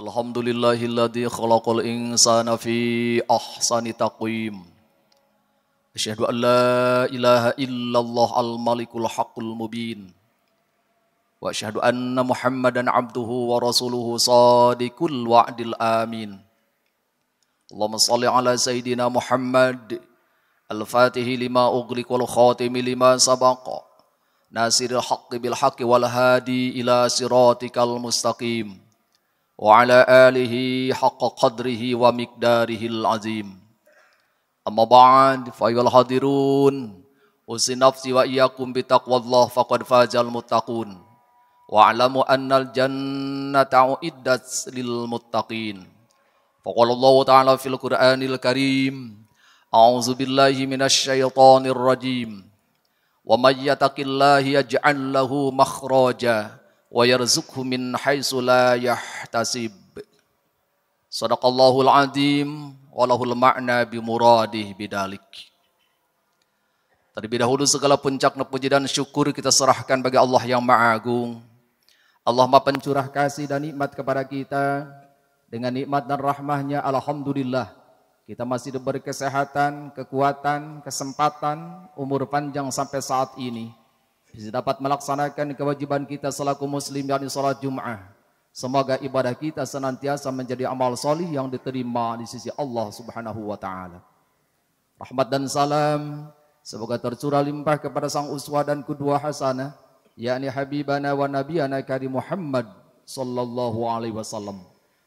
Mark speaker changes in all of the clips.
Speaker 1: Alhamdulillahilladzi khalaqal insana fi ahsani taqwim. Asyhadu an la ilaha illallah al-malikul haqqul mubin. Wa asyhadu anna Muhammadan abduhu wa rasuluhu sadiqul wa'dil amin. Allahumma salli ala sayidina Muhammad al fatihi lima ughliq wal khatimi lima sabaq. Nasiril haqqi bil haqqi wal hadi ila siratikal mustaqim. وعلى آله حق قدره ومقداره العظيم أما بعد فأيها الحاضرون أوصي نفسي وإياكم بتقوى الله فقد فاز المتقون واعلموا أن الجنة أعدت للمتقين فقال الله تعالى في القرآن الكريم أعوذ بالله من الشيطان الرجيم ومن يتق الله يجعل له مخرجا wa yarzuqhu min haitsu la yahtasib. Sadaqallahul azim wa lahul ma'na bi bidalik. Terlebih dahulu segala puncak puji dan syukur kita serahkan bagi Allah yang Maha Agung. Allah Maha pencurah kasih dan nikmat kepada kita. Dengan nikmat dan rahmahnya alhamdulillah kita masih diberi kesehatan, kekuatan, kesempatan, umur panjang sampai saat ini bisa dapat melaksanakan kewajiban kita selaku muslim yakni salat Jumat. Semoga ibadah kita senantiasa menjadi amal solih yang diterima di sisi Allah Subhanahu wa taala. Rahmat dan salam semoga tercurah limpah kepada sang uswah dan kedua hasanah yakni habibana wa nabiyana kari Muhammad sallallahu alaihi wasallam.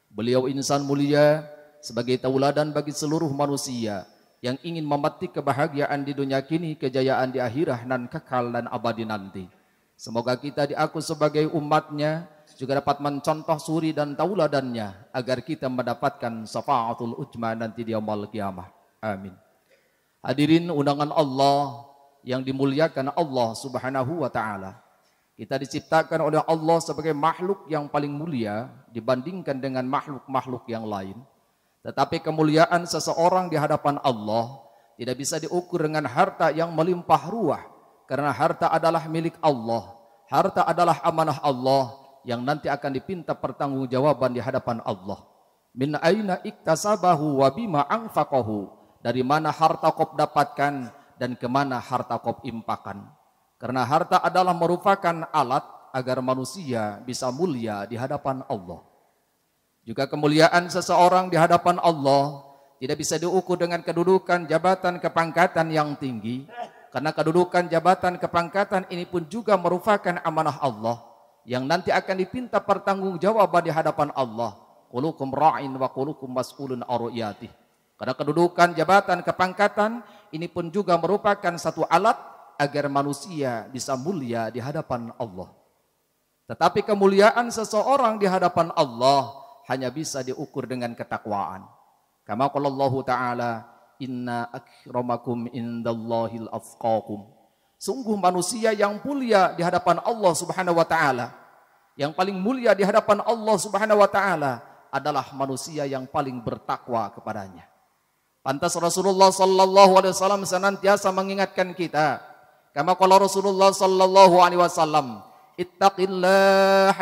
Speaker 1: Beliau insan mulia sebagai tauladan bagi seluruh manusia yang ingin memetik kebahagiaan di dunia kini, kejayaan di akhirah dan kekal dan abadi nanti. Semoga kita diaku sebagai umatnya juga dapat mencontoh suri dan tauladannya agar kita mendapatkan syafaatul ujma nanti di amal kiamah. Amin. Hadirin undangan Allah yang dimuliakan Allah Subhanahu wa taala. Kita diciptakan oleh Allah sebagai makhluk yang paling mulia dibandingkan dengan makhluk-makhluk yang lain. Tetapi kemuliaan seseorang di hadapan Allah tidak bisa diukur dengan harta yang melimpah ruah karena harta adalah milik Allah. Harta adalah amanah Allah yang nanti akan dipinta pertanggungjawaban di hadapan Allah. Min aina iktasabahu wa bima angfakohu Dari mana harta kop dapatkan dan kemana harta kop impakan. Karena harta adalah merupakan alat agar manusia bisa mulia di hadapan Allah. Juga kemuliaan seseorang di hadapan Allah tidak bisa diukur dengan kedudukan, jabatan, kepangkatan yang tinggi. Karena kedudukan, jabatan, kepangkatan ini pun juga merupakan amanah Allah yang nanti akan dipinta pertanggungjawaban di hadapan Allah. Kulukum ra'in wa kulukum mas'ulun aruyatih. Karena kedudukan, jabatan, kepangkatan ini pun juga merupakan satu alat agar manusia bisa mulia di hadapan Allah. Tetapi kemuliaan seseorang di hadapan Allah hanya bisa diukur dengan ketakwaan. Kama qala Allah taala, "Inna akramakum indallahil afqakum." Sungguh manusia yang mulia di hadapan Allah Subhanahu wa taala. Yang paling mulia di hadapan Allah Subhanahu wa taala adalah manusia yang paling bertakwa kepadanya. Pantas Rasulullah sallallahu alaihi wasallam senantiasa mengingatkan kita. Kama qala Rasulullah sallallahu alaihi wasallam, "Ittaqillah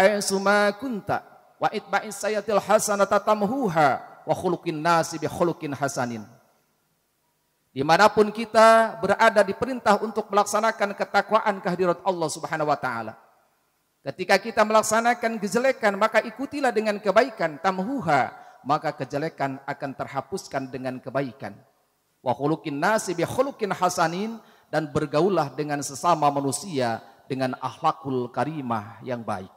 Speaker 1: ma kunta." Wa itba'in sayyatil hasanata tamhuha wa khuluqin nasi bi khuluqin hasanin. Dimanapun kita berada diperintah untuk melaksanakan ketakwaan kehadirat Allah subhanahu wa ta'ala. Ketika kita melaksanakan kejelekan, maka ikutilah dengan kebaikan. Tamhuha, maka kejelekan akan terhapuskan dengan kebaikan. Wa khuluqin nasi bi khuluqin hasanin. Dan bergaulah dengan sesama manusia dengan ahlakul karimah yang baik.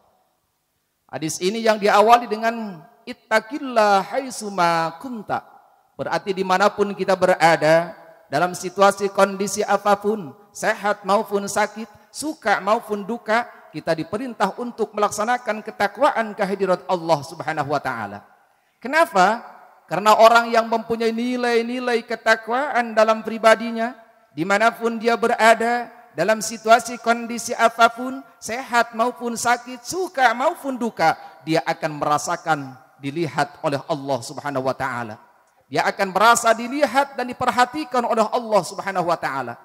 Speaker 1: Hadis ini yang diawali dengan ittaqillah haitsuma kunta. Berarti dimanapun kita berada, dalam situasi kondisi apapun, sehat maupun sakit, suka maupun duka, kita diperintah untuk melaksanakan ketakwaan kehadirat Allah Subhanahu wa taala. Kenapa? Karena orang yang mempunyai nilai-nilai ketakwaan dalam pribadinya, dimanapun dia berada, dalam situasi kondisi apapun, sehat maupun sakit, suka maupun duka, dia akan merasakan dilihat oleh Allah Subhanahu wa taala. Dia akan merasa dilihat dan diperhatikan oleh Allah Subhanahu wa taala.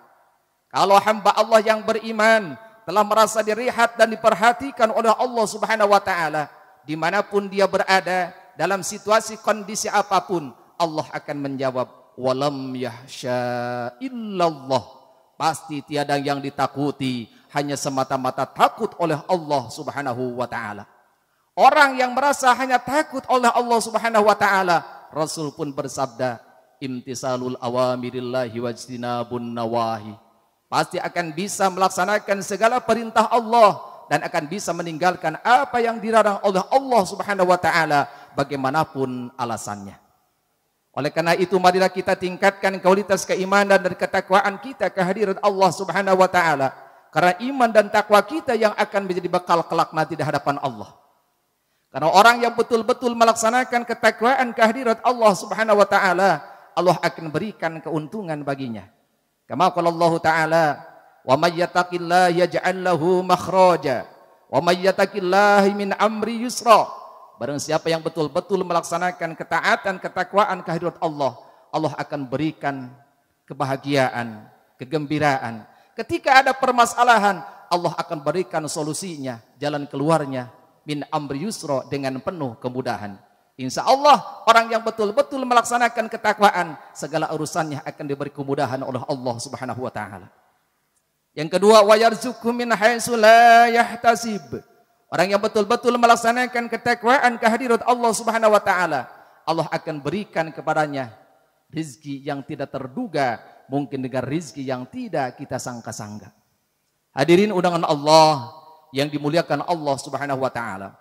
Speaker 1: Kalau hamba Allah yang beriman telah merasa dilihat dan diperhatikan oleh Allah Subhanahu wa taala, dimanapun dia berada, dalam situasi kondisi apapun, Allah akan menjawab, "Walam yahsya illallah." Pasti tiada yang ditakuti, hanya semata-mata takut oleh Allah Subhanahu wa taala. Orang yang merasa hanya takut oleh Allah Subhanahu wa taala, Rasul pun bersabda, "Imtisalul awamirillahi wajtinabun nawahi." Pasti akan bisa melaksanakan segala perintah Allah dan akan bisa meninggalkan apa yang dilarang oleh Allah Subhanahu wa taala bagaimanapun alasannya. Oleh karena itu marilah kita tingkatkan kualitas keimanan dan ketakwaan kita kehadiran Allah Subhanahu wa taala. Karena iman dan takwa kita yang akan menjadi bekal kelak nanti di hadapan Allah. Karena orang yang betul-betul melaksanakan ketakwaan kehadiran Allah Subhanahu wa taala, Allah akan berikan keuntungan baginya. Kama qala Allah taala, "Wa may yattaqillaha yaj'al lahu makhraja wa may yattaqillaha min amri yusra." Barang siapa yang betul-betul melaksanakan ketaatan, ketakwaan kehadirat Allah, Allah akan berikan kebahagiaan, kegembiraan. Ketika ada permasalahan, Allah akan berikan solusinya, jalan keluarnya min amri yusro dengan penuh kemudahan. Insya Allah orang yang betul-betul melaksanakan ketakwaan, segala urusannya akan diberi kemudahan oleh Allah Subhanahu wa taala. Yang kedua, wayarzukum min haitsu la Orang yang betul-betul melaksanakan ketakwaan kehadirat Allah Subhanahu wa taala, Allah akan berikan kepadanya rizki yang tidak terduga, mungkin dengan rizki yang tidak kita sangka-sangka. Hadirin undangan Allah yang dimuliakan Allah Subhanahu wa taala.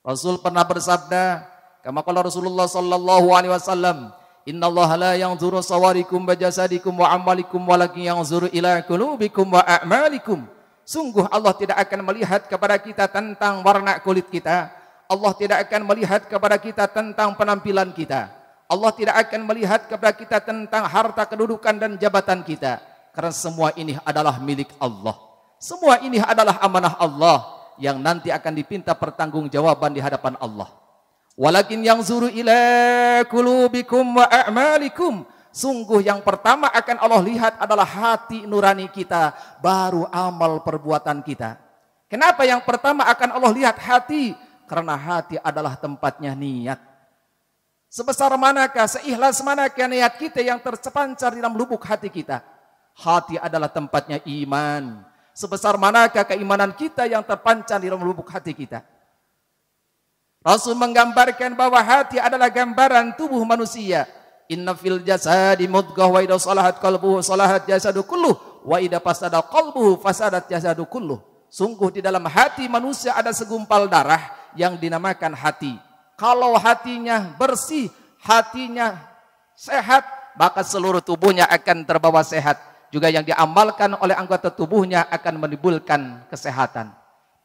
Speaker 1: Rasul pernah bersabda, kama qala Rasulullah sallallahu alaihi wasallam, "Innallaha la yanzuru sawarikum wa jasadikum wa amalikum walakin yanzuru ila qulubikum wa a'malikum." Sungguh Allah tidak akan melihat kepada kita tentang warna kulit kita. Allah tidak akan melihat kepada kita tentang penampilan kita. Allah tidak akan melihat kepada kita tentang harta kedudukan dan jabatan kita. Karena semua ini adalah milik Allah. Semua ini adalah amanah Allah yang nanti akan dipinta pertanggungjawaban di hadapan Allah. Walakin yang zuru ila kulubikum wa a'malikum. Sungguh yang pertama akan Allah lihat adalah hati nurani kita, baru amal perbuatan kita. Kenapa yang pertama akan Allah lihat hati? Karena hati adalah tempatnya niat. Sebesar manakah, seikhlas manakah niat kita yang terpancar di dalam lubuk hati kita? Hati adalah tempatnya iman. Sebesar manakah keimanan kita yang terpancar di dalam lubuk hati kita? Rasul menggambarkan bahwa hati adalah gambaran tubuh manusia Inna fil jasadi mudghah wa idza salahat qalbuhu salahat jasadu kulluh wa idza fasada qalbuhu fasadat jasadu kulluh. Sungguh di dalam hati manusia ada segumpal darah yang dinamakan hati. Kalau hatinya bersih, hatinya sehat, maka seluruh tubuhnya akan terbawa sehat. Juga yang diamalkan oleh anggota tubuhnya akan menimbulkan kesehatan.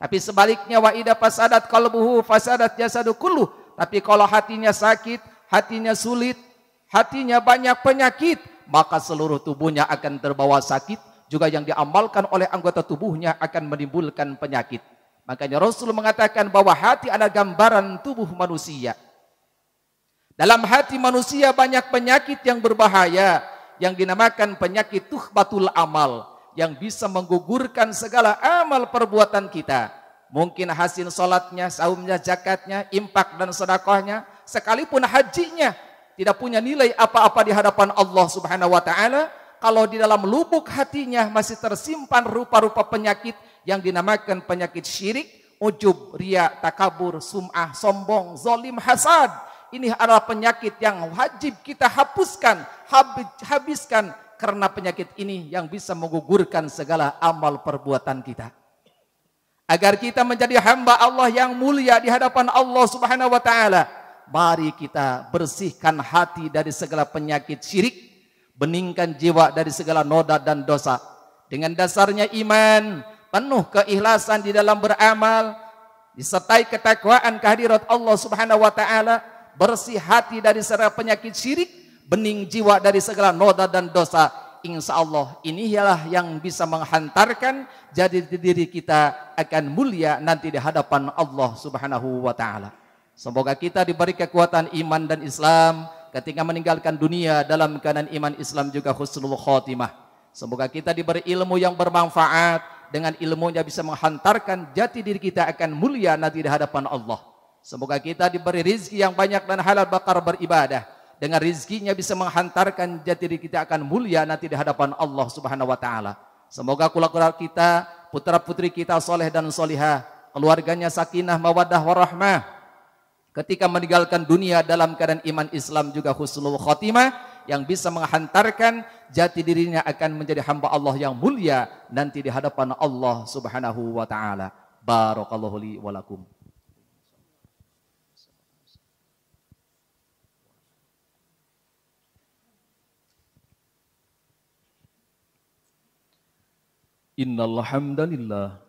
Speaker 1: Tapi sebaliknya wa idza fasadat qalbuhu fasadat jasadu kulluh. Tapi kalau hatinya sakit, hatinya sulit, hatinya banyak penyakit, maka seluruh tubuhnya akan terbawa sakit, juga yang diamalkan oleh anggota tubuhnya akan menimbulkan penyakit. Makanya Rasul mengatakan bahwa hati adalah gambaran tubuh manusia. Dalam hati manusia banyak penyakit yang berbahaya yang dinamakan penyakit tuhbatul amal yang bisa menggugurkan segala amal perbuatan kita. Mungkin hasil sholatnya, saumnya, zakatnya, impak dan sedekahnya, sekalipun hajinya, tidak punya nilai apa-apa di hadapan Allah Subhanahu wa taala kalau di dalam lubuk hatinya masih tersimpan rupa-rupa penyakit yang dinamakan penyakit syirik, ujub, ria, takabur, sum'ah, sombong, zolim, hasad. Ini adalah penyakit yang wajib kita hapuskan, habiskan karena penyakit ini yang bisa menggugurkan segala amal perbuatan kita. Agar kita menjadi hamba Allah yang mulia di hadapan Allah Subhanahu wa taala mari kita bersihkan hati dari segala penyakit syirik, beningkan jiwa dari segala noda dan dosa. Dengan dasarnya iman, penuh keikhlasan di dalam beramal, disertai ketakwaan kehadirat Allah Subhanahu wa taala, bersih hati dari segala penyakit syirik, bening jiwa dari segala noda dan dosa insya Allah inilah yang bisa menghantarkan jadi diri kita akan mulia nanti di hadapan Allah Subhanahu wa taala. Semoga kita diberi kekuatan iman dan Islam ketika meninggalkan dunia dalam keadaan iman Islam juga khusnul khotimah. Semoga kita diberi ilmu yang bermanfaat dengan ilmunya bisa menghantarkan jati diri kita akan mulia nanti di hadapan Allah. Semoga kita diberi rizki yang banyak dan halal bakar beribadah. Dengan rizkinya bisa menghantarkan jati diri kita akan mulia nanti di hadapan Allah subhanahu wa ta'ala. Semoga kula-kula kita, putra-putri kita soleh dan solihah. Keluarganya sakinah, mawadah, warahmah Ketika meninggalkan dunia dalam keadaan iman Islam juga husnul khotimah yang bisa menghantarkan jati dirinya akan menjadi hamba Allah yang mulia nanti di hadapan Allah Subhanahu wa taala. Barakallahu li wa lakum. Innal hamdalillah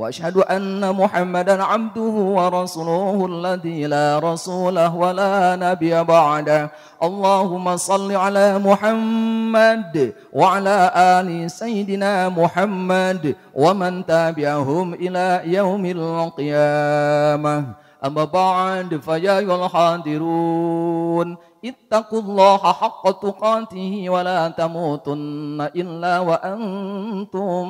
Speaker 1: واشهد ان محمدا عبده ورسوله الذي لا رسوله ولا نبي بعده اللهم صل على محمد وعلى ال سيدنا محمد ومن تابعهم الى يوم القيامه اما بعد فيا ايها الحاضرون اتقوا الله حق تقاته ولا تموتن إلا وأنتم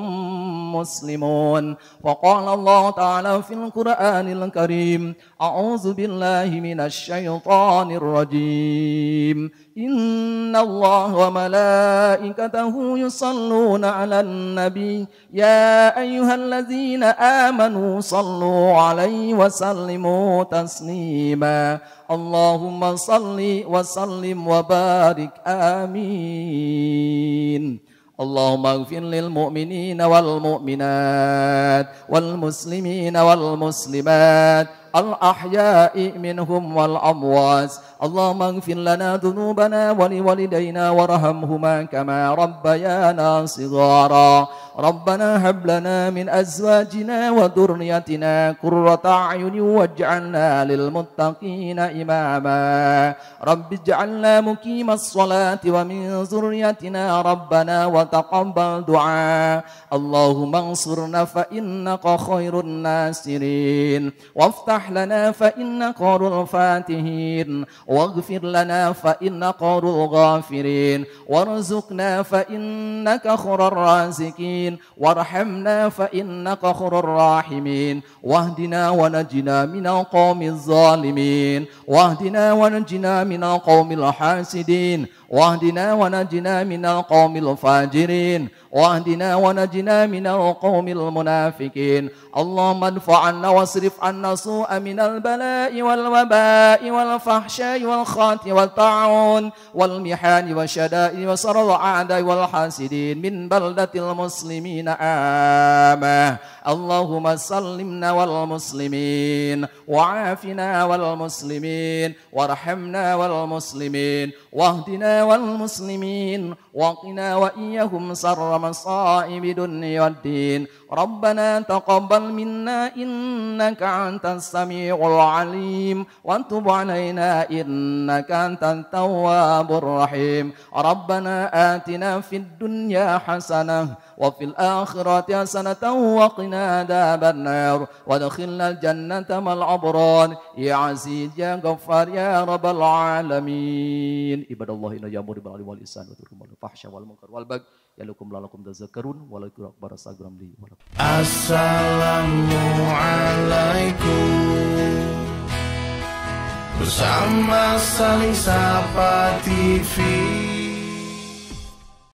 Speaker 1: مسلمون وقال الله تعالى في القرآن الكريم أعوذ بالله من الشيطان الرجيم إن الله وملائكته يصلون على النبي يا أيها الذين آمنوا صلوا عليه وسلموا تسليما اللهم صل وسلم وبارك آمين اللهم اغفر للمؤمنين والمؤمنات والمسلمين والمسلمات الأحياء منهم والأموات اللهم اغفر لنا ذنوبنا ولوالدينا وارحمهما كما ربيانا صغارا ربنا هب لنا من أزواجنا وذريتنا قرة أعين واجعلنا للمتقين إماما رب اجعلنا مقيم الصلاة ومن ذريتنا ربنا وتقبل دعاء اللهم انصرنا فإنك خير الناصرين وافتح واصلح لنا فإنك خير الفاتحين واغفر لنا فإنك خير الغافرين وارزقنا فإنك خر الرازقين وارحمنا فإنك خر الراحمين واهدنا ونجنا من القوم الظالمين واهدنا ونجنا من القوم الحاسدين واهدنا ونجنا من القوم الفاجرين واهدنا ونجنا من القوم المنافقين اللهم ادفع عنا واصرف عنا سوء من البلاء والوباء والفحشاء والخات والطاعون والمحان والشدائد وسر الأعداء والحاسدين من بلدة المسلمين آمة اللهم سلمنا والمسلمين وعافنا والمسلمين وارحمنا والمسلمين واهدنا والمسلمين وقنا وإيهم سر مصائب الدنيا والدين ربنا تقبل منا إنك أنت السميع العليم وتب علينا إنك أنت التواب الرحيم ربنا آتنا في الدنيا حسنة وفي الآخرة حسنة وقنا عذاب النار وادخلنا الجنة مع الأبرار يا عزيز يا غفار يا رب العالمين عباد الله إن يأمر بالعدل والإحسان وتركم الفحش والمنكر والبغي يعظكم لعلكم تذكرون ولكم أكبر أستغفر لي ولكم السلام عليكم bersama saling sapa TV.